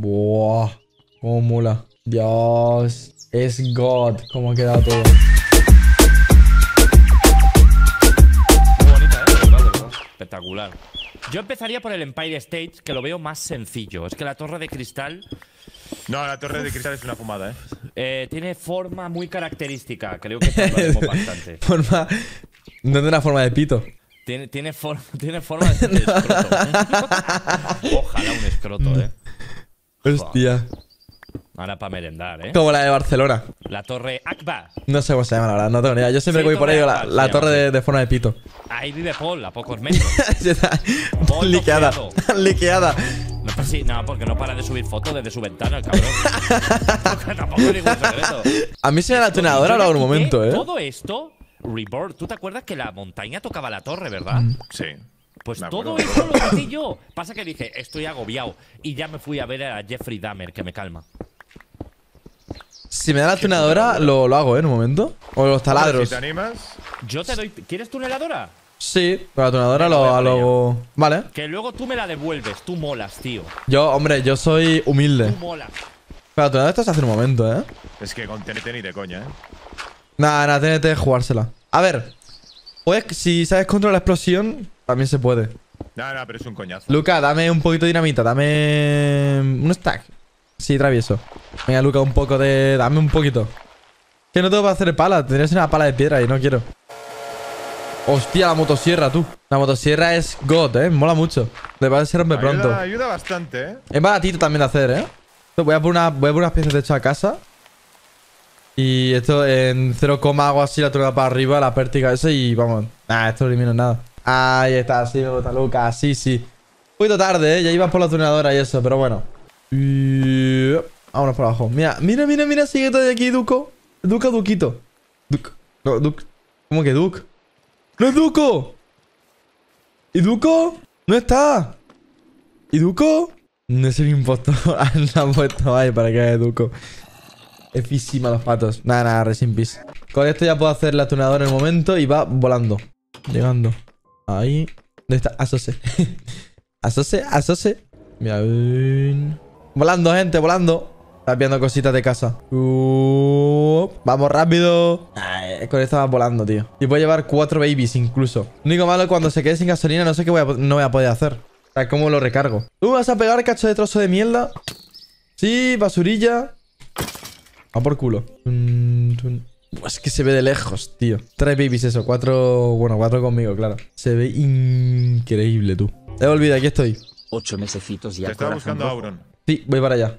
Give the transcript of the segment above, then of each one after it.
Buah, cómo mula. Dios, es God, cómo ha quedado todo. bonita, ¿eh? Espectacular. Yo empezaría por el Empire State, que lo veo más sencillo. Es que la torre de cristal. No, la torre de cristal es una fumada, ¿eh? eh tiene forma muy característica. Creo que bastante. Forma. No tiene una forma de pito. Tiene, tiene, tiene forma de, de escroto. ¿eh? Ojalá un escroto, ¿eh? Hostia. Ahora para merendar, ¿eh? Como la de Barcelona. La torre Akba. No sé cómo se llama, la verdad, no tengo ni idea. Yo siempre voy por ello, la, torre de, forma de pito. Ahí vive Paul, a pocos metros. liqueada, liqueada. No, sí, no, porque no para de subir fotos desde su ventana, el cabrón. Tampoco ningún secreto. A mí se me la tunadora en un momento, ¿eh? Todo esto, Reborn, ¿tú te acuerdas que la montaña tocaba la torre, verdad? Mm. Sí. Pues todo eso lo yo. Pasa que dije, estoy agobiado. Y ya me fui a ver a Jeffrey Dahmer, que me calma. Si me da la tuneladora lo, lo, hago, ¿eh? En un momento. O los taladros. te animas. Yo te doy. ¿Quieres tuneladora? Sí, Pero la tuneladora lo, Vale. Que luego tú me la devuelves. Tú molas, tío. Yo, hombre, yo soy humilde. Tú molas. Pero la tuneladora esto hace un momento, ¿eh? Es que con TNT ni de coña, ¿eh? Nada, nada, TNT es jugársela. A ver. Pues si sabes controlar la explosión, también se puede. No, no, pero es un coñazo. Luca, dame un poquito de dinamita, dame mm, un stack. Sí, travieso. Venga, Luca, un poco de... Dame un poquito. Que no tengo para hacer pala. Tendrías una pala de piedra y no quiero. Hostia, la motosierra, tú. La motosierra es God, eh. Mola mucho. Le va a ser hombre pronto. Ayuda bastante, eh. Es baratito también de hacer, eh. Voy a poner, una, voy a poner unas piezas de hecho a casa. Y esto en 0, algo así la toca para arriba, la pértiga esa y vamos. Nah, esto no elimino nada. Ahí está, sí, me gusta, Lucas. Sí, sí. Un poquito tarde, ¿eh? Ya ibas por la tunadora y eso, pero bueno. Y... Vámonos por abajo. Mira, mira, mira, mira, sigue de aquí, Duco. Duco, Duquito. Duco No, ¿Cómo que Duco? ¡No es Duco! ¿Y Duco? No está. ¿Y Duco? No es el impostor. Ah, han puesto ahí para que haya Duco. Efísima los patos. Nada, nada, Resin Peace. Con esto ya puedo hacer la tunadora en el momento y va volando. Llegando. Ahí. ¿Dónde está? Asoce. asoce, asoce. Mira. Volando, gente, volando. Estás viendo cositas de casa. vamos rápido. con esto vas volando, tío. Y voy a llevar cuatro babies incluso. Lo único malo cuando se quede sin gasolina, no sé qué voy a, no voy a poder hacer. O sea, ¿cómo lo recargo? ¿Tú vas a pegar cacho de trozo de mierda? Sí, basurilla. A por culo. Es que se ve de lejos, tío. Tres babies eso, cuatro... Bueno, cuatro conmigo, claro. Se ve increíble, tú. He eh, olvidado, aquí estoy. Ocho mesecitos ya. Te estaba buscando Auron. Sí, voy para allá.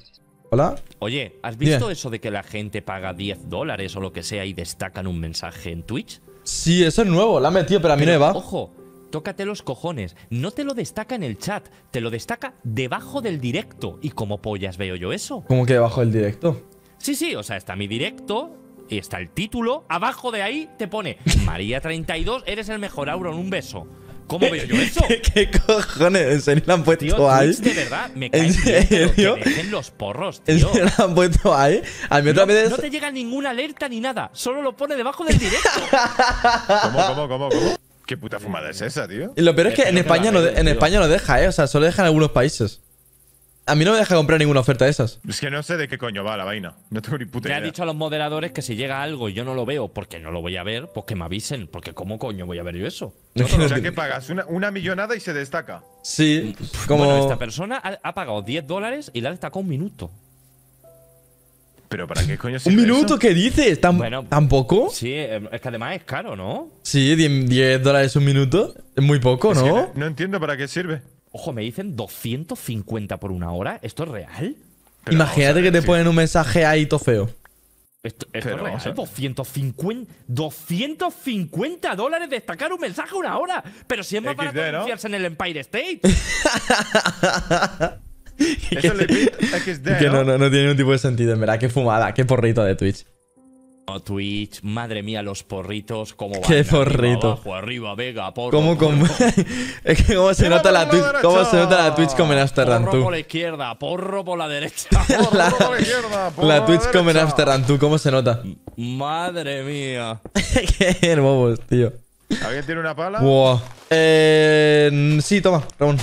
¿Hola? Oye, ¿has visto eso de que la gente paga 10 dólares o lo que sea y destacan un mensaje en Twitch? Sí, eso es nuevo, la han metido, pero a mí no me va. Ojo, tócate los cojones. No te lo destaca en el chat, te lo destaca debajo del directo. ¿Y cómo pollas veo yo eso? ¿Cómo que debajo del directo? Sí, sí, o sea, está mi directo y está el título, abajo de ahí te pone María 32, eres el mejor Auron, un beso. ¿Cómo veo yo eso? ¿Qué cojones? ¿En serio lo han puesto ahí? De verdad, me ¿En serio? los porros, tío. ¿En serio lo han puesto ahí? A mí otra no, vez. No te llega ninguna alerta ni nada, solo lo pone debajo del directo. ¿Cómo, cómo, cómo, cómo? qué puta fumada es esa, tío? Y lo peor es que, en, España no, en en España no deja, ¿eh? O sea, solo deja en algunos países a mí no me deja comprar ninguna oferta de esas. Es que no sé de qué coño va la vaina. No tengo ni puta idea. Le ha dicho a los moderadores que si llega algo y yo no lo veo porque no lo voy a ver, pues que me avisen. Porque ¿cómo coño voy a ver yo eso? o sea que pagas una, millonada y se destaca. Sí, como… Bueno, esta persona ha, pagado 10 dólares y la ha destacado un minuto. ¿Pero para qué coño sirve ¿Un minuto qué dices? ¿Tan, bueno, ¿Tampoco? Sí, em, es que además es caro, ¿no? Sí, 10, dólares un minuto. Es muy poco, ¿no? No entiendo para qué sirve. Ojo, me dicen 250 por una hora. ¿Esto es real? Imagínate que te ponen un mensaje ahí tofeo. Esto, es real. 250, 250 dólares destacar un mensaje una hora. Pero si es más para en el Empire State. Eso le XD, que ¿no? tiene ningún tipo de sentido, en verdad. Qué fumada, qué porrito de Twitch. Twitch, madre mía, los porritos, cómo van Qué porrito. Arriba, arriba, Vega, porro. ¿Cómo, es que cómo se, nota la Twitch? cómo se nota la Twitch con Amsterdam Porro por la izquierda, porro por la derecha. Porro la... por la izquierda, La Twitch con Amsterdam tú, ¿cómo se nota? Madre mía. Qué hermosos, tío. ¿Alguien tiene una pala? Eh, sí, toma, Ramón.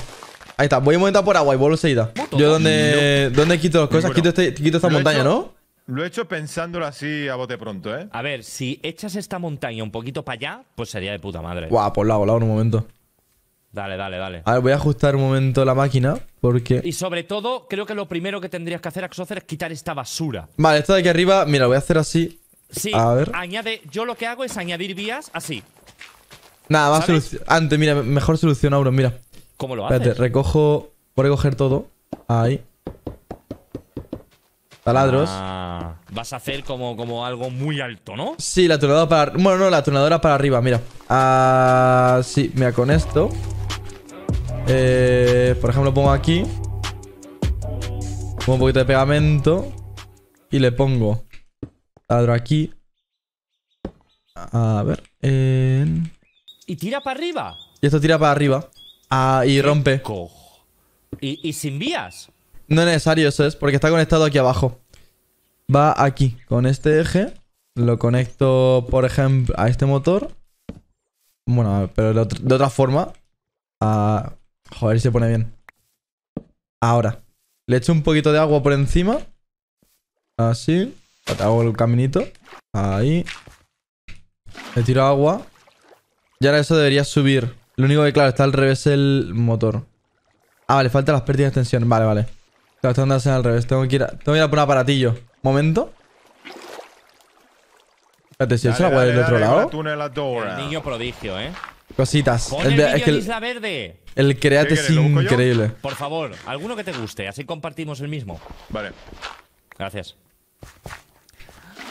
Ahí está, voy un momento por agua y vuelvo enseguida. Yo donde, quito las cosas, este, quito, esta montaña, ¿no? Lo he hecho pensándolo así a bote pronto, ¿eh? A ver, si echas esta montaña un poquito para allá, pues sería de puta madre. Guau, por la lado, un momento. Dale, dale, dale. A ver, voy a ajustar un momento la máquina porque... Y sobre todo, creo que lo primero que tendrías que hacer, Axocer, es quitar esta basura. Vale, esto de aquí arriba, mira, voy a hacer así. Sí, a ver. añade... Yo lo que hago es añadir vías así. Nada, más Antes, mira, mejor solución, Auron, mira. ¿Cómo lo haces? Espérate, recojo... Voy a recoger todo. Ahí. Taladros. Ah, vas a hacer como, como algo muy alto, ¿no? Sí, la tornadora para... Bueno, no, la tornadora para arriba, mira. Ah, sí, mira, con esto. Eh, por ejemplo, pongo aquí. Pongo un poquito de pegamento. Y le pongo taladro aquí. A ver. ¿Y tira para arriba? Y esto tira para arriba. Ah, y rompe. ¿Y, y sin vías? No es necesario eso, es porque está conectado aquí abajo. Va aquí, con este eje. Lo conecto, por ejemplo, a este motor. Bueno, pero de, otra forma. A... Joder, se pone bien. Ahora. Le echo un poquito de agua por encima. Así. Hago el caminito. Ahí. Le tiro agua. Y ahora eso debería subir. Lo único que, claro, está al revés el motor. Ah, vale, faltan las pérdidas de tensión. Vale, vale. Las tondas al revés. Tengo que ir a, tengo que ir a por un aparatillo. Momento. Espérate, si eso la del otro lado. niño prodigio, eh. Cositas. el, es que el, El create es increíble. Por favor, alguno que te guste, así compartimos el mismo. Vale. Gracias.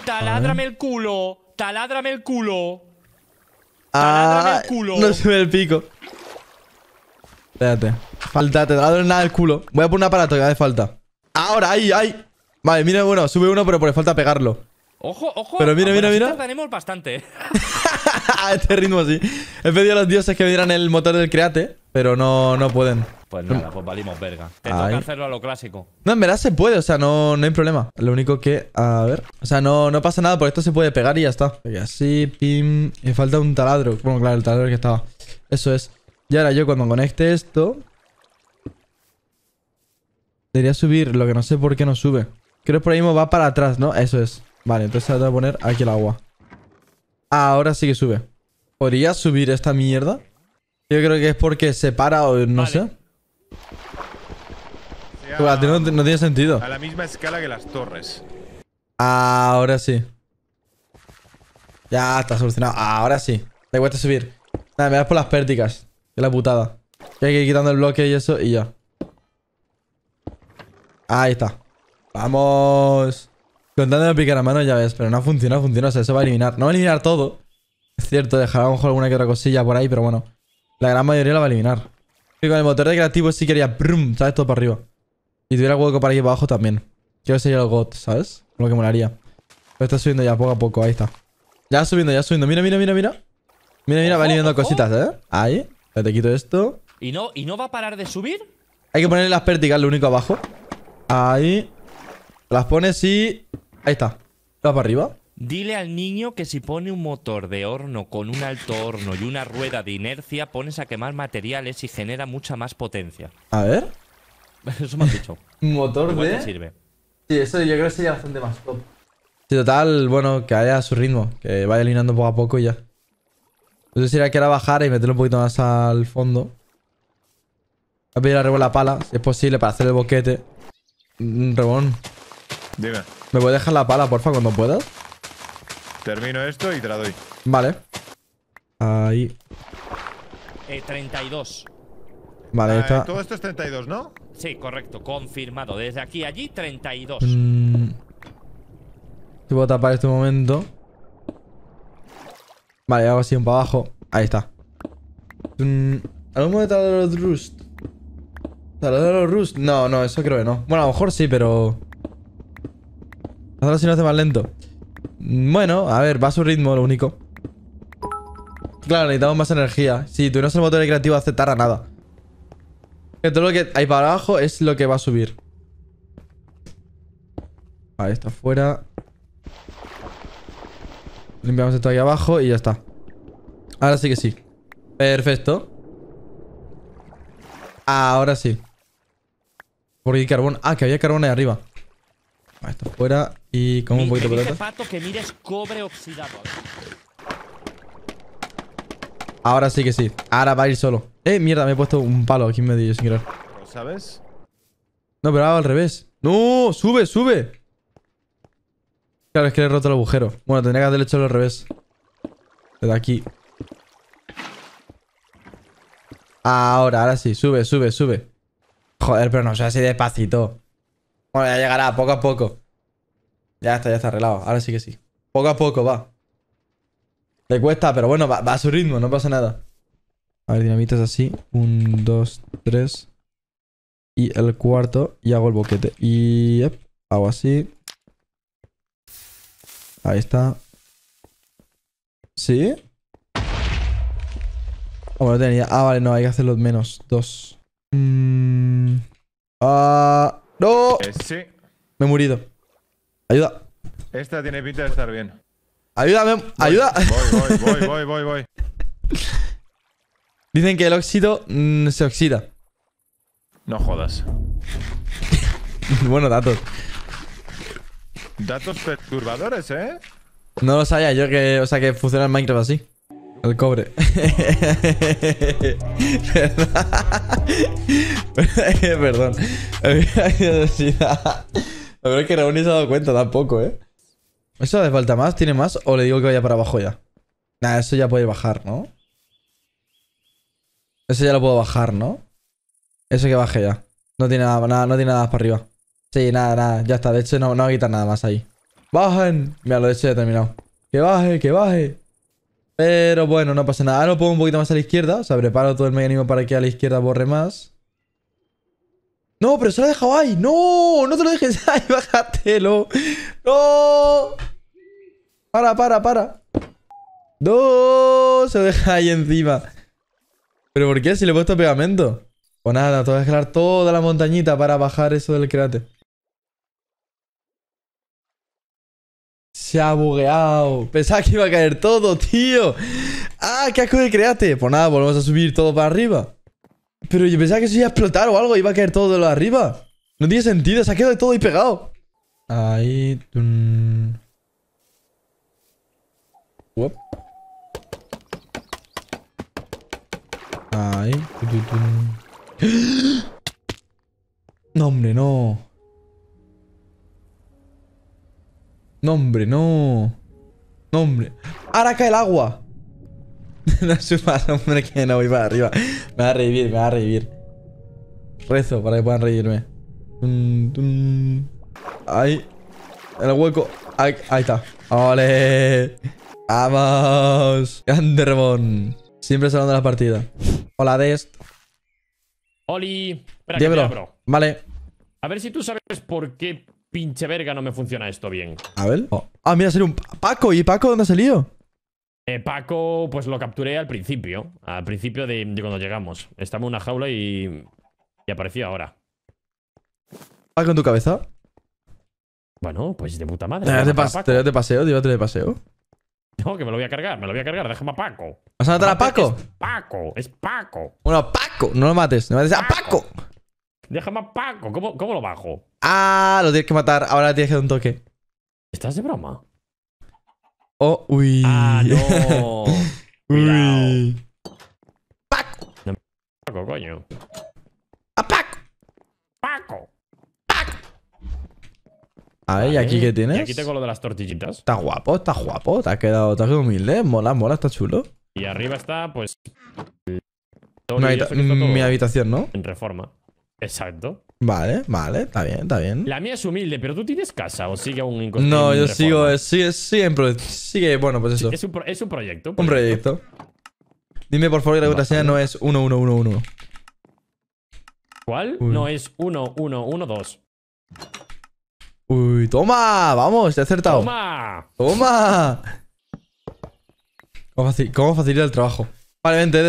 Taladrame el culo. Taladrame el culo. Ah, Taladrame el culo. No se ve el pico. Espérate. Falta, te va en nada el culo. Voy a poner un aparato que hace falta. Ahora, ahí, ahí. Vale, mira bueno sube uno, pero por falta pegarlo. Ojo, ojo. Pero mira, mira, mira. tenemos bastante. Eh. este ritmo sí. He pedido a los dioses que me dieran el motor del create, pero no, no pueden. Pues nada, mm. pues valimos verga. Te que hacerlo a lo clásico. No, en verdad se puede, o sea, no, no hay problema. Lo único que, a ver. O sea, no, no pasa nada, Por esto se puede pegar y ya está. así, pim. Me falta un taladro. Bueno, claro, el taladro que estaba. Eso es. Y ahora yo cuando conecte esto, Debería subir, lo que no sé por qué no sube. Creo que por ahí mismo va para atrás, ¿no? Eso es. Vale, entonces voy a poner aquí el agua. Ahora sí que sube. ¿Podría subir esta mierda? Yo creo que es porque se para o no sé. no, tiene sentido. A la misma escala que las torres. Ahora sí. Ya está solucionado. Ahora sí. Te cuesta subir. Nada, me das por las pérticas. Que la putada. Que hay que ir quitando el bloque y eso y ya. Ahí está. Vamos. Contando de picar a mano, ya ves. Pero no ha funcionado, funciona. O sea, eso va a eliminar. No va a eliminar todo. Es cierto, dejará a lo mejor alguna que otra cosilla por ahí, pero bueno. La gran mayoría la va a eliminar. Y con el motor de creativo sí quería... ¡Brum! ¿Sabes? Todo para arriba. Y tuviera hueco para aquí abajo también. Quiero sería el God, ¿sabes? Lo que molaría. Pero está subiendo ya poco a poco. Ahí está. Ya subiendo, ya subiendo. Mira, mira, mira, mira. Mira, mira, va eliminando cositas, ¿eh? Ahí. Ya te quito esto. ¿Y no, ¿Y no va a parar de subir? Hay que ponerle las pértigas, lo único abajo. Ahí. Las pones y... Ahí está. Va para arriba. Dile al niño que si pone un motor de horno con un alto horno y una rueda de inercia, pones a quemar materiales y genera mucha más potencia. A ver. Eso me has dicho. ¿Motor de...? sirve. Sí, eso yo creo que sería bastante más top. Sí, total, bueno, que vaya a su ritmo. Que vaya alineando poco a poco y ya. Entonces sería que era bajar y meterlo un poquito más al fondo. Voy a pedir arriba la pala, si es posible, para hacer el boquete. Mm, Rebón. Dime. ¿Me puedes dejar la pala, porfa, cuando puedas? Termino esto y te la doy. Vale. Ahí. Eh, 32. Vale, ah, está. Todo esto es 32, ¿no? Sí, correcto. Confirmado. Desde aquí allí, 32. Si mm. Te puedo tapar este momento. Vale, hago así un para abajo. Ahí está. Mm, ¿Algún momento de los Rust? a No, no, eso creo que no. Bueno, a lo mejor sí, pero... Ahora si no hace más lento. Bueno, a ver, va a su ritmo, lo único. Claro, necesitamos más energía. Si tuvieras el motor creativo, aceptará nada. Que todo lo que hay para abajo es lo que va a subir. Vale, está fuera. Limpiamos esto aquí abajo y ya está. Ahora sí que sí. Perfecto. Ah, ahora sí. Porque hay carbón. Ah, que había carbón ahí arriba. Ahí está fuera. Y como un poquito de pelota. Ahora sí que sí. Ahora va a ir solo. Eh, mierda, me he puesto un palo aquí en medio sin querer. ¿Lo sabes? No, pero va al revés. ¡No! ¡Sube, sube! Claro, es que le he roto el agujero. Bueno, tendría que haberle hecho al revés. Desde aquí. Ahora, ahora sí, sube, sube, sube. Joder, pero no sea así despacito. Bueno, ya llegará, poco a poco. Ya está, ya está arreglado. Ahora sí que sí. Poco a poco, va. Le cuesta, pero bueno, va, a su ritmo, no pasa nada. A ver, dinamitas así. Un, dos, tres. Y el cuarto. Y hago el boquete. Y... hago así. Ahí está. ¿Sí? tenía. Ah, vale, no, hay que hacerlo los menos. Dos. Mmm. ¡No! Eh, Me he murido. Ayuda. Esta tiene pinta de estar bien. Ayúdame, ayuda. Voy, voy, voy, voy, voy, Dicen que el óxido mm, se oxida. No jodas. bueno, datos. Datos perturbadores, ¿eh? No los sabía yo que, o sea, que funciona el Minecraft así. El cobre. Perdón. Había La verdad es que no ni se ha dado cuenta tampoco, ¿eh? ¿Eso hace falta más? ¿Tiene más? ¿O le digo que vaya para abajo ya? Nada, eso ya puede bajar, ¿no? Eso ya lo puedo bajar, ¿no? Eso que baje ya. No tiene nada, no nada más para arriba. Sí, nada, nada. Ya está. De hecho, no, no va a quitar nada más ahí. ¡Bajen! Mira, lo de hecho ya he terminado. ¡Que baje, que baje! Pero bueno, no pasa nada. Ahora lo pongo un poquito más a la izquierda. O sea, preparo todo el mecanismo para que a la izquierda borre más. No, pero se lo ha dejado ahí. No, no te lo dejes ahí. Bájatelo. No. Para, para, para. No, se lo deja ahí encima. ¿Pero por qué? Si le he puesto pegamento. Pues nada, te voy a escalar toda la montañita para bajar eso del cráter. Se ha bugueado. Pensaba que iba a caer todo, tío. Ah, qué asco de create. Pues nada, volvemos a subir todo para arriba. Pero yo pensaba que eso iba a explotar o algo. Iba a caer todo de lo arriba. No tiene sentido. Se ha quedado todo ahí pegado. Ahí. Ahí. No, hombre, no. No, hombre, no. No, hombre. Ahora cae el agua. no un hombre, que no voy para arriba. Me va a revivir, me va a revivir. Rezo para que puedan reírme. Ahí. En el hueco. Ahí, está. ¡Ole! ¡Vamos! ¡Ganderbon! Siempre de la partida. Hola, Dest. Oli. Espera, Vale. A ver si tú sabes por qué pinche verga no me funciona esto bien. A ver. Oh. Ah, mira, sería un Paco. ¿Y Paco dónde ha salido? Eh, Paco, pues lo capturé al principio. Al principio de, cuando llegamos. Estamos en una jaula y. Y apareció ahora. ¿Paco ah, en tu cabeza? Bueno, pues de puta madre. ¿Te, pas de paseo? ¿Te de paseo? No, que me lo voy a cargar, me lo voy a cargar. Déjame a Paco. ¿Vas a matar a Paco? Paco, es Paco. Bueno, Paco, no lo mates. No mates a Paco. Déjame a Paco. ¿Cómo, cómo lo bajo? Ah, lo tienes que matar. Ahora tienes que dar un toque. ¿Estás de broma? Oh, uy. Ah, no. uy. Paco. coño. A Paco. Paco. Paco. A ver, ¿y aquí qué tienes? aquí tengo lo de las tortillitas. Está guapo, está guapo. Te has quedado, te has quedado humilde. Mola, mola, está chulo. Y arriba está, pues. Mm, mi habitación, ¿no? En reforma. Exacto. Vale, vale, está bien, está bien. La mía es humilde, pero tú tienes casa o sigue aún en No, yo sigo, sigue, sigue, sigue, bueno, pues eso. Es un, proyecto, Un proyecto. Dime por favor que la contraseña no es 1111. ¿Cuál? No es 1112. Uy, toma, vamos, te he acertado. Toma. Toma. ¿Cómo, facilita el trabajo? Vale, vente,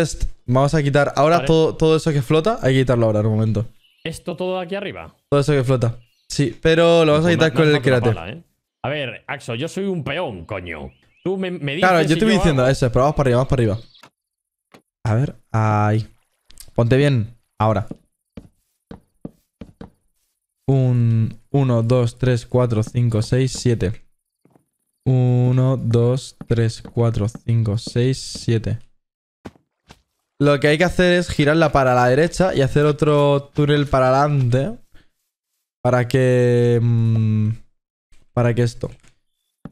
Vamos a quitar ahora todo, todo eso que flota. Hay que quitarlo ahora en un momento. ¿Esto todo aquí arriba? Todo eso que flota. Sí, pero lo vas a pues quitar no, con no, el cráter. ¿eh? A ver, Axo, yo soy un peón, coño. Tú me, me dices Claro, yo te voy diciendo hago... eso, pero vamos para arriba, vamos para arriba. A ver, ahí. Ponte bien, ahora. Un, 1, 2, 3, 4, 5, 6, 7. 1, 2, 3, 4, 5, 6, 7. Lo que hay que hacer es girarla para la derecha y hacer otro túnel para adelante. Para que... Mm, para que esto.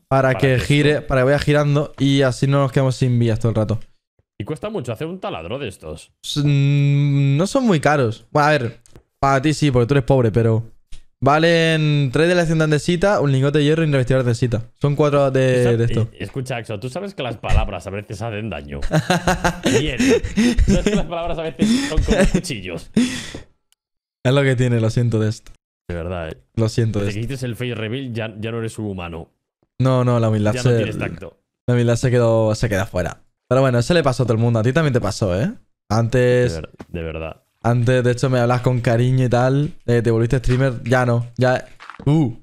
Para, que, gire, para que vaya girando y así no nos quedamos sin vías todo el rato. Y cuesta mucho hacer un taladro de estos. Mm, no son muy caros. Bueno, a ver, para ti sí, porque tú eres pobre, pero... Valen 3 de la hacienda de un lingote de hierro y un revestidor de cita. Son 4 de, esto. Escucha, Axo, tú sabes que las palabras a veces hacen daño. Bien. sabes que las palabras a veces son como cuchillos. Es lo que tiene, lo siento de esto. De verdad, eh. Lo siento de esto. que hiciste el fail reveal ya, ya no eres un humano. No, no, la humildad se... No La humildad se quedó, se queda fuera. Pero bueno, eso le pasó a todo el mundo. A ti también te pasó, ¿eh? Antes... de, de verdad. Antes, de hecho, me hablas con cariño y tal. te volviste streamer. Ya no. Ya. Uh.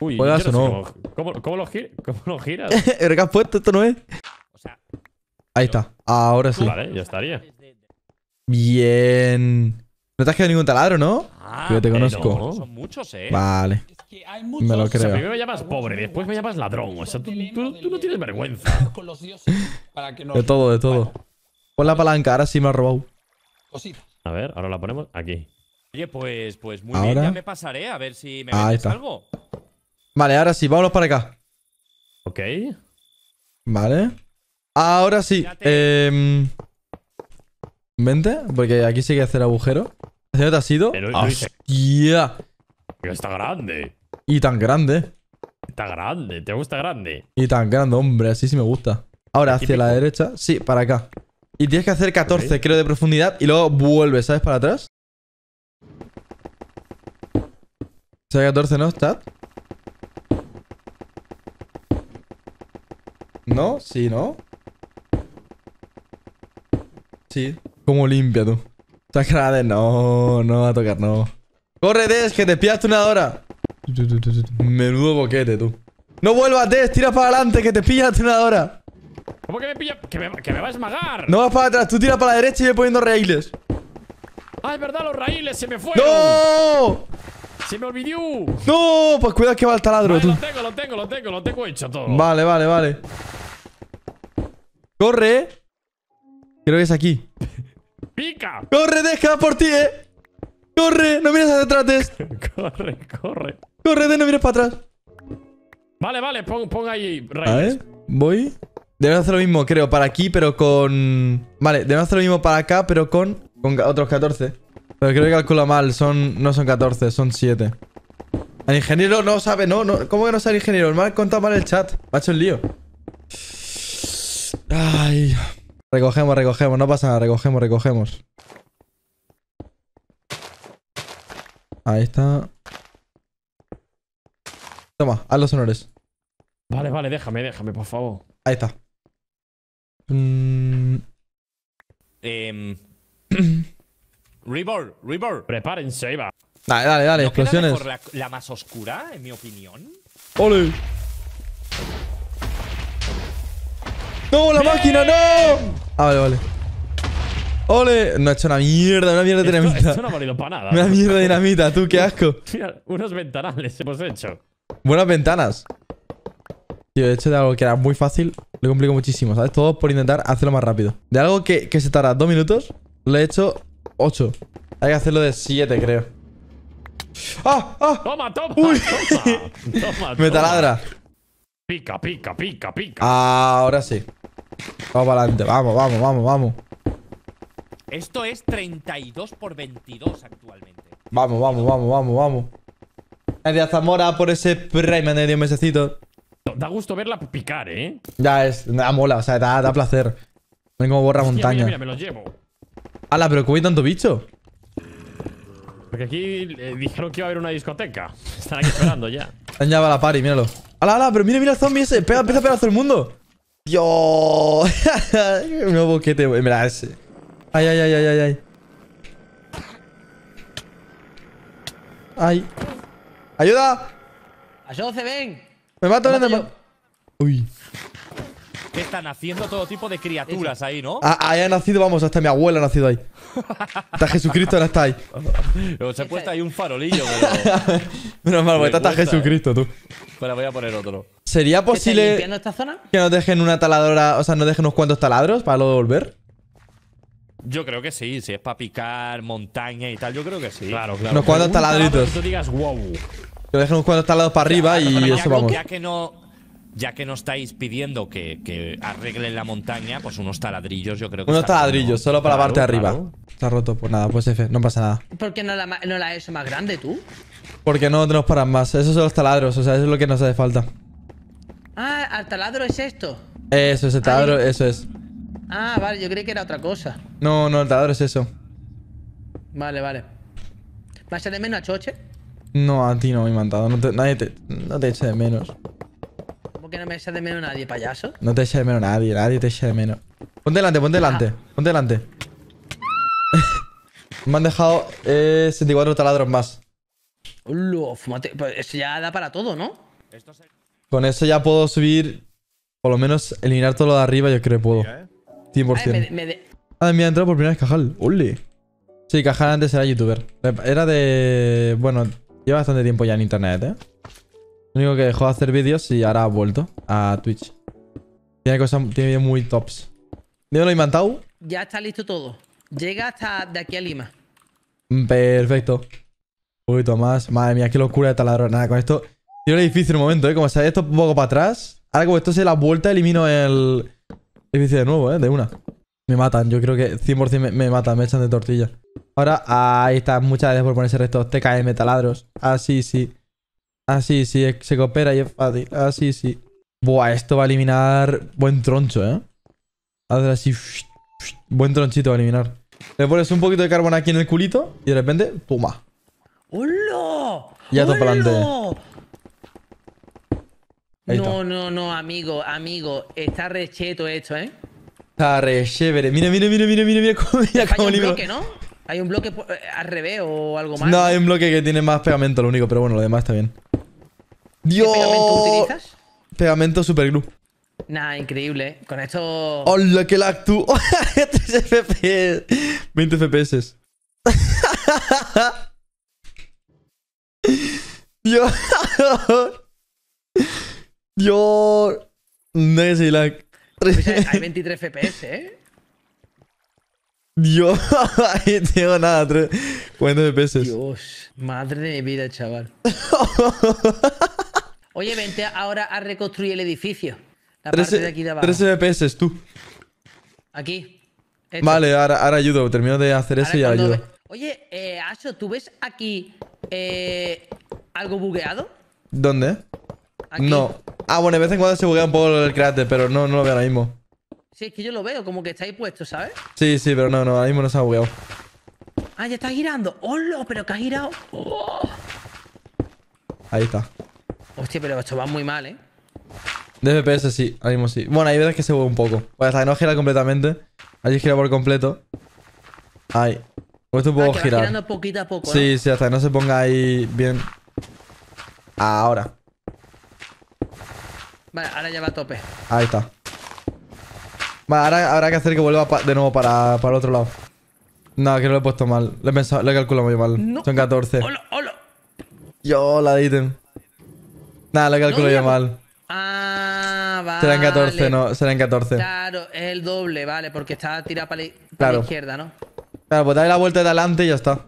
Uy, ¿Juegas o no? Cómo, ¿Cómo, lo giras? ¿Cómo lo giras? ¿Pero qué has puesto? Esto no es. O sea, Ahí está. Ahora sí. Vale, ya estaría. Bien. No te has quedado ningún taladro, ¿no? Ah, yo te eh, conozco. son muchos, ¿eh? Vale. hay Me lo creo. primero me llamas pobre, después me llamas ladrón. O sea, tú, no tienes vergüenza. de todo, de todo. Pon la palanca, ahora sí me ha robado. Cosita. A ver, ahora la ponemos aquí. Oye, pues, pues muy bien, ya me pasaré a ver si me metes algo. Vale, ahora sí, vámonos para acá. Ok. Vale. Ahora sí. Em, vente, porque aquí sí que hacer agujero. ¿Hacia dónde te has ido? ¡Hostia! Pero está grande. Y tan grande. Está grande, ¿te gusta grande? Y tan grande, hombre, así sí me gusta. Ahora, hacia la derecha. Sí, para acá. Y tienes que hacer 14, creo, de profundidad. Y luego vuelves, ¿sabes? Para atrás. O sea, 14, ¿no? está ¿No? Sí, ¿no? Sí. Como limpia, tú. Estás No, no va a tocar, no. ¡Corre, Des! ¡Que te pillaste una hora! Menudo boquete, tú. ¡No vuelvas, Des! ¡Tira para adelante! ¡Que te pilla una hora! ¿Cómo que me pilla? Que me, va a esmagar. No vas para atrás, tú tiras para la derecha y voy poniendo raíles. Ah, es verdad, los raíles se me fueron. ¡No! Se me olvidó. No, pues cuidado que va el taladro. tú. Lo tengo, lo tengo, lo tengo, lo tengo hecho todo. Vale, vale, vale. Corre. Creo que es aquí. ¡Pica! ¡Corre, deja por ti, eh! ¡Corre! ¡No mires hacia atrás! corre, corre. Corre, de, no mires para atrás. Vale, vale, pon, pon ahí raíles. A ver, voy. Debemos hacer lo mismo, creo, para aquí, pero con... Vale, debemos hacer lo mismo para acá, pero con... Con otros 14. Pero creo que calcula mal. Son... No son 14, son 7. El ingeniero no sabe... No, no... ¿Cómo que no sabe el ingeniero? Me ha contado mal el chat. Me ha hecho el lío. Ay... Recogemos, recogemos. No pasa nada. Recogemos, recogemos. Ahí está. Toma, haz los honores. Vale, vale, déjame, déjame, por favor. Ahí está. Mm. Eh, Reborn, Reborn. Prepárense, Iba. Dale, dale, dale, explosiones. la, más oscura, en mi opinión. ¡Ole! ¡No, la máquina, no! Ah, vale, vale. ¡Ole! No ha hecho una mierda, una mierda de dinamita. no ha valido para nada. Una mierda de dinamita, tú, qué asco. Mira, unos ventanales hemos hecho. Buenas ventanas de hecho, de algo que era muy fácil, lo complico muchísimo, ¿sabes? Todo por intentar hacerlo más rápido. De algo que, se tarda dos minutos, le he hecho ocho Hay que hacerlo de siete, creo. ¡Ah! ¡Ah! ¡Toma, toma! ¡Uy! Toma, toma, Me taladra. Pica, pica, pica, pica. Ahora sí. Vamos para adelante. Vamos, vamos, vamos, vamos. Esto es 32 por 22 actualmente. Vamos, vamos, vamos, vamos, vamos. Gracias, Zamora, por ese prime de mesecito Da gusto verla picar, ¿eh? Ya es, da mola, o sea, da, da placer. Ven como borra montaña. Mira, me lo llevo. Ala, pero ¿cómo hay tanto bicho? Porque aquí eh, dijeron que iba a haber una discoteca. Están aquí esperando ya. Están ya va la party, míralo. Ala, ala, pero mira, mira el zombie ese. Pega, empieza a pegar todo el mundo. Dios. un nuevo boquete, güey. Mira ese. Ay, ay, ay, ay, ay, ay. Ay. ¡Ayuda! se ven! Me mato en el... Uy. Que están haciendo todo tipo de criaturas ahí, ¿no? Ah, ahí ha nacido, vamos, hasta mi abuela ha nacido ahí. Hasta Jesucristo ahora está ahí. Se ha puesto ahí un farolillo, pero... Menos mal, porque está ¿eh? Jesucristo, tú. Pero voy a poner otro. ¿Sería posible esta zona? que nos dejen una taladora, o sea, nos dejen unos cuantos taladros para luego volver? Yo creo que sí, si es para picar montaña y tal, yo creo que sí. Claro, claro. Unos cuantos taladritos. No tú digas, wow. Yo cuando está para arriba y eso vamos. Ya que no, ya que no estáis pidiendo que, arreglen la montaña, pues unos taladrillos yo creo que... Unos taladrillos, solo para la parte de arriba. Está roto, pues nada, pues F, no pasa nada. ¿Por qué no la, es más grande tú? Porque no nos paran más, esos son los taladros, o sea, eso es lo que nos hace falta. Ah, ¿al taladro es esto? Eso, es, el taladro, eso es. Ah, vale, yo creí que era otra cosa. No, no, el taladro es eso. Vale, vale. ¿Vas a de menos a Choche? No, a ti no me he mandado. No te, nadie te, no te eche de menos. ¿Por qué no me echa de menos nadie, payaso? No te echa de menos nadie, nadie te echa de menos. Ponte delante, ponte delante, ah. Ponte pon delante. me han dejado eh, taladros más. ¡Uf! pues Eso ya da para todo, ¿no? Con eso ya puedo subir. Por lo menos eliminar todo lo de arriba, yo creo que puedo. 100%. Eh. Ah, me, me entrado por primera vez Cajal. Ole. Sí, Cajal antes era youtuber. Era de. Bueno, Lleva bastante tiempo ya en internet, ¿eh? Lo único que dejó de hacer vídeos y ahora ha vuelto a Twitch. Tiene cosas tiene videos muy tops. Dímelo, Imantau. Ya está listo todo. Llega hasta de aquí a Lima. Mm, perfecto. Un poquito más. Madre mía, qué locura de taladro. Nada, con esto... Tiene difícil un momento, ¿eh? Como sabéis, esto un poco para atrás. Ahora como esto se la vuelta, elimino el... Edificio de nuevo, ¿eh? De una. Me matan. Yo creo que 100% me, me matan. Me echan de tortilla. Ahora, ahí está, muchas veces por ponerse Te de metaladros, Así ah, sí. Así sí, ah, se coopera y es fácil. Así ah, sí. Buah, esto va a eliminar buen troncho, ¿eh? Hazlo así. Buen tronchito va a eliminar. Le pones un poquito de carbón aquí en el culito y de repente, ¡puma! ¡Hola! Ya está No, no, no, amigo, amigo. Está recheto esto, ¿eh? Está re chévere. Mira, mira, mira, mira, mira, mira cómo, mira cómo ¿no? ¿Hay un bloque eh, al revés o algo más? No, hay un bloque que tiene más pegamento, lo único, pero bueno, lo demás está bien. Dios. ¿Qué pegamento utilizas? Pegamento superglue. Nah, increíble, eh. Con esto. ¡Hola, qué lag tú. FPS. 20 FPS. Dios. Dios. No es el lag. Hay 23 pues FPS, ¿eh? Dios, ahí tengo nada, 49 peces. Dios, madre de mi vida, chaval. Oye, vente ahora a reconstruir el edificio. La parte de aquí de abajo. 13 peces, tú. Aquí. Este. Vale, ahora, ayudo. Termino de hacer eso y ahora ayudo. Oye, eh, ¿tú ves aquí eh, algo bugueado? ¿Dónde? Aquí. No. Ah, bueno, de vez en cuando se buguea un poco el cráter, pero no, no lo veo ahora mismo. Sí, es que yo lo veo, como que está ahí puesto, ¿sabes? Sí, sí, pero no, no, ahora mismo no se ha bugueado. Ah, ya está girando. ¡Hola! Pero que ha girado. Oh. Ahí está. Hostia, pero esto va muy mal, ¿eh? De FPS sí, ahora mismo sí. Bueno, hay veces que se buguea un poco. Pues hasta que no gira completamente. Ahí gira por completo. Ahí. Pues tú puedo ah, girar. girando poquito a poco, Sí, sí, hasta que no se ponga ahí bien. Ahora. Vale, ahora ya va a tope. Ahí está. Vale, ahora habrá que hacer que vuelva de nuevo para, para, el otro lado. No, que no lo he puesto mal. Lo he, calculado muy mal. Son 14. Hola, hola. Yo la ítem. Nada, lo he calculado mal. Ah, vale. Serán 14, no, serán 14. Claro, es el doble, vale, porque está tirado para, la, izquierda, ¿no? Claro, pues dale la vuelta de adelante y ya está.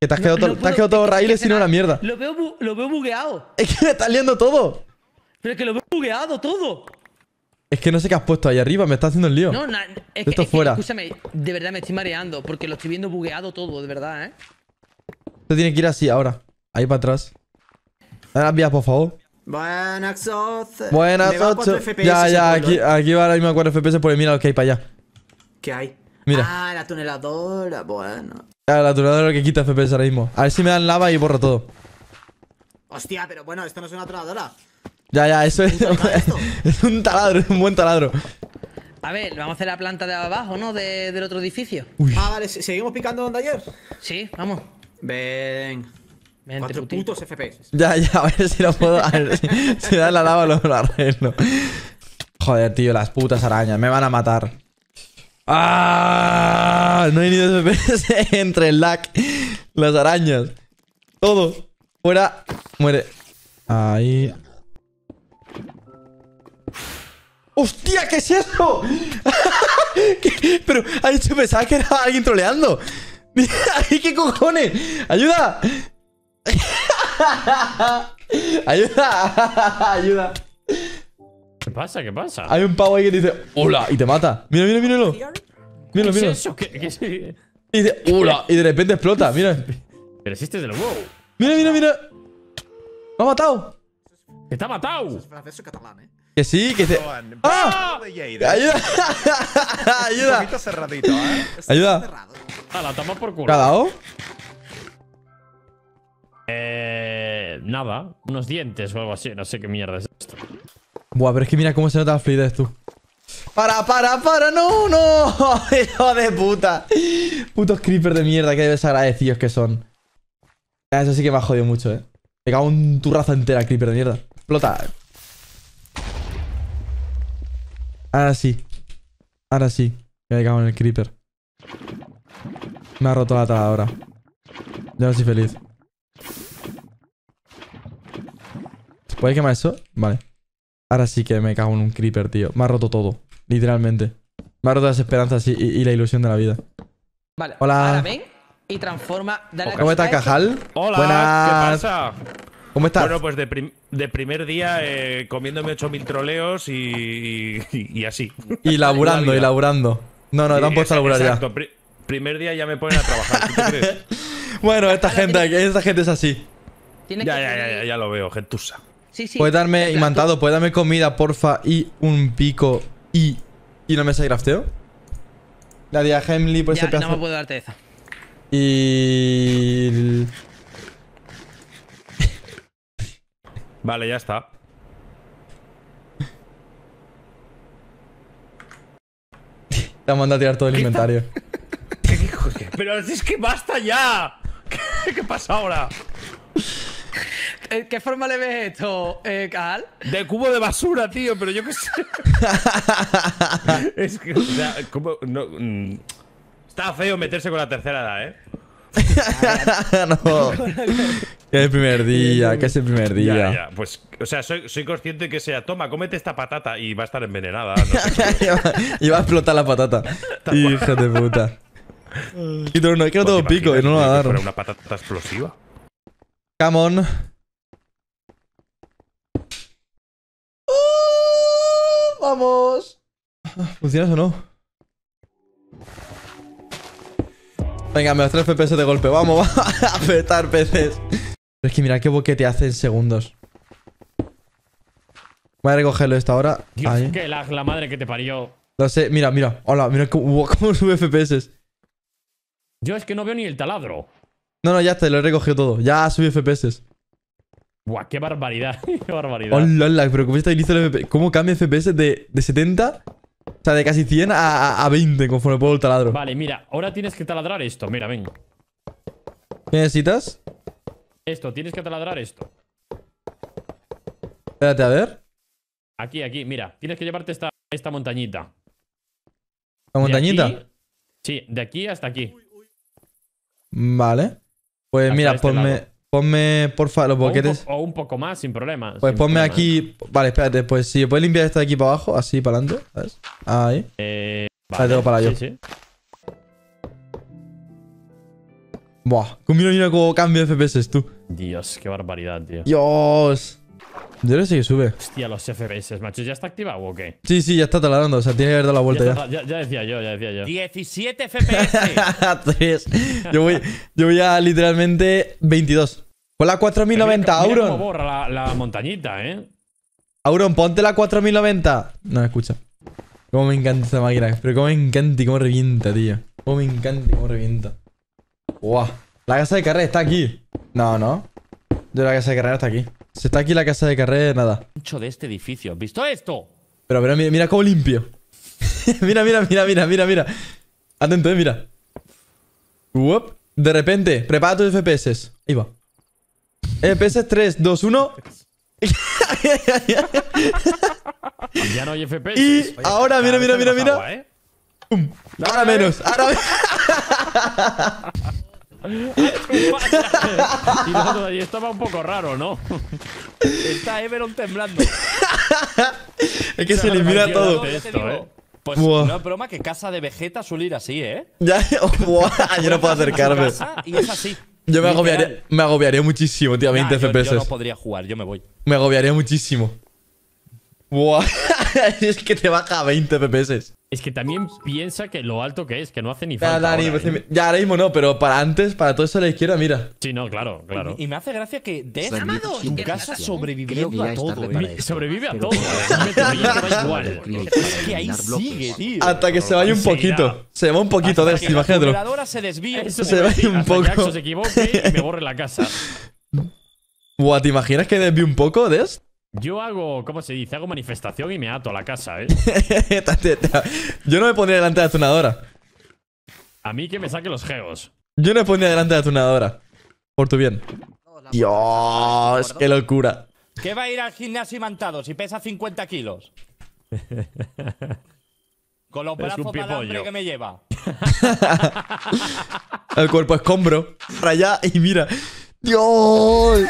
Que te has quedado, todo, te has quedado raíles y una mierda. Lo veo, lo veo bugueado. Es que me está liando todo. Pero es que lo veo bugueado todo. Es que no sé qué has puesto ahí arriba, me está haciendo el lío. No, no, es, que, Esto es fuera. escúchame, de verdad me estoy mareando porque lo estoy viendo bugueado todo, de verdad, ¿eh? Esto tiene que ir así ahora. Ahí para atrás. Dale las vías, por favor. Buenas 8. Buenas Ya, ya, aquí, ¿eh? aquí va ahora mismo a 4 FPS porque mira lo que hay para allá. ¿Qué hay? Mira. Ah, la tuneladora, bueno. Ah, la tuneladora que quita FPS ahora mismo. A ver si me dan lava y borro todo. Hostia, pero bueno, esto no es una tuneladora. Ya, ya, eso es. es un taladro, es un buen taladro. A ver, vamos a hacer la planta de abajo, ¿no? De, del otro edificio. Ah, vale, ¿seguimos picando donde ayer? Sí, vamos. Ven. Ven Cuatro putos FPS. Ya, ya, a ver si lo puedo. A si, da la lava lo, lo arreglo. Joder, tío, las putas arañas. Me van a matar. ¡Ah! No hay ni dos FPS entre el lag, las arañas. Todo. Fuera. Muere. Ahí. ¡Hostia, qué es eso! Pero ha hecho pensaba que era alguien troleando. ¡Ay, ¿Qué cojones? ¡Ayuda! ¡Ayuda! ¡Ayuda! ¿Qué pasa? ¿Qué pasa? Hay un pavo ahí que dice, ¡Hola! Y te mata. Mira, mira, míralo. Míralo, míralo. ¿Qué es eso? Y dice, ¡Hola! Y de repente explota, mira. Pero este de lo wow. Mira, mira, mira. Me ha matado. ¿Está matado. Es francés o catalán, eh. Que sí, que se... ¡Ah! ¡Ayuda! ¡Ayuda! Un cerradito, ¿eh? ¡Ayuda! A ah, la toma por culo. Eh, nada, unos dientes o algo así, no sé qué mierda es esto. Buah, pero es que mira cómo se nota la fluidez tú. ¡Para, para, para! ¡No, no! ¡Hijo de puta! Putos creepers de mierda, qué desagradecidos que son. Eso sí que me ha jodido mucho, eh. Me cago en tu raza entera, creeper de mierda. Explota. Ahora sí. Ahora sí. Me cago en el creeper. Me ha roto la tara ahora. Ya no soy feliz. ¿Se puede quemar eso? Vale. Ahora sí que me cago en un creeper, tío. Me ha roto todo. Literalmente. Me ha roto las esperanzas y, la ilusión de la vida. Vale. Hola. y transforma. cajal. Hola. ¿Qué pasa? ¿Cómo estás? Bueno, pues de, primer día eh, comiéndome 8.000 troleos y, y, así. Y laburando, y laburando. No, no, tampoco han puesto a laburar ya. primer día ya me ponen a trabajar, bueno, esta gente, gente es así. Ya, ya, ya, ya, ya lo veo, gentusa. Sí, sí. Puedes darme, imantado, puedes darme comida, porfa, y un pico, y... ¿Y no me de crafteo? La de Hemley por ya, ese Ya, no me puedo darte esa. Y... Vale, ya está. Te manda a tirar todo el inventario. ¿Qué si Pero es que basta ya. ¿Qué, pasa ahora? Eh, qué forma le ves esto, eh, Cal? De cubo de basura, tío, pero yo qué sé. es que, mm, está feo meterse con la tercera edad, ¿eh? no. es el primer día, que es el primer día. Pues, o sea, soy, consciente consciente que sea, toma, cómete esta patata y va a estar envenenada. y va a explotar la patata. Hijo de puta. Y no, es que no pues tengo pico y no lo va a dar. una patata explosiva? Come ¡Oh! ¡Vamos! ¿Funcionas o no? Venga, me los 3 FPS de golpe. Vamos, a apretar peces. Pero es que mira qué boquete hace en segundos. Voy a recogerlo esta ahora. qué la madre que te parió. No sé, mira, mira. Hola, mira cómo, sube FPS. Yo es que no veo ni el taladro. No, no, ya te lo he recogido todo. Ya subí FPS. Buah, qué barbaridad. qué barbaridad. Hola, hola, pero ¿cómo está el FPS? E? ¿Cómo cambia FPS de, de 70 o sea, de casi 100 a, 20 conforme puedo el taladro. Vale, mira, ahora tienes que taladrar esto. Mira, ven. ¿Qué necesitas? Esto, tienes que taladrar esto. Espérate, a ver. Aquí, aquí, mira. Tienes que llevarte esta, montañita. ¿La montañita? sí, de aquí hasta aquí. Vale. Pues mira, este ponme. Pues Ponme, porfa, los boquetes. O un, poco más, sin problema. Pues ponme aquí. Vale, espérate, pues si puedes limpiar esto de aquí para abajo, así para adelante, ¿sabes? Ahí. Eh, vale, tengo para sí, Sí. Buah, mira, como cómo de FPS tú. Dios, qué barbaridad, tío. Dios. Yo no sé que sube. Hostia, los FPS, macho. ¿Ya está activado o qué? Sí, sí, ya está taladrando. O sea, tiene que haber dado la vuelta ya. ya. decía yo, ya decía yo. 17 FPS. yo, voy, yo voy a literalmente 22. Con la 4090, Auron. borra la, montañita, ¿eh? Auron, ponte la 4090. No, escucha. Cómo me encanta esta máquina. Pero cómo me encanta y cómo revienta, tío. Cómo me encanta y cómo revienta. Guau. La casa de carrera está aquí. No, no. Yo la casa de carrera está aquí. Se está aquí la casa de carrera, nada. Este Pero, mira, mira cómo limpio. mira, mira, mira, mira, mira, mira. Atento, eh, mira. De repente, prepara tus FPS. Ahí va. FPS 3, 2, 1. ya no hay FPS. Y ahora, mira, mira, mira, mira. ¿eh? ahora menos, ahora menos. y esto un poco raro, ¿no? Está Everon temblando. es que se elimina todo. ¿eh? Pues no broma que casa de Vegeta suele ir así, ¿eh? Ya, oh, yo no puedo acercarme. Y es así. Yo me agobiaría, me agobiaría muchísimo, tío, a 20 FPS. no podría jugar, yo me voy. Me agobiaría muchísimo. es que te baja a 20 FPS. Es que también piensa que lo alto que es, que no hace ni falta. Pues, ¿eh? Ya, ahora, mismo no, pero para antes, para todo eso a la izquierda, mira. Sí, no, claro, claro. Y, me hace gracia que Death, Amado, en casa sobreviviendo a todo. ¿eh? Sobrevive a todo. ¿eh? es que ahí sigue, tío. Hasta que se vaya un poquito. Se va un poquito, Death, imagínatelo. La se desvía. se va un poco. se equivoque y me borre la casa. Buah, ¿te imaginas que desvíe un poco, Death? Yo hago, ¿cómo se dice? Hago manifestación y me ato a la casa, ¿eh? Yo no me pondría delante de la tunadora. A mí que me saque los geos. Yo no me pondría delante de la tunadora. Por tu bien. Dios, qué locura. ¿Qué va a ir al gimnasio imantado si pesa 50 kilos? Con los brazos de que me lleva. El cuerpo escombro. Para allá y mira. Dios.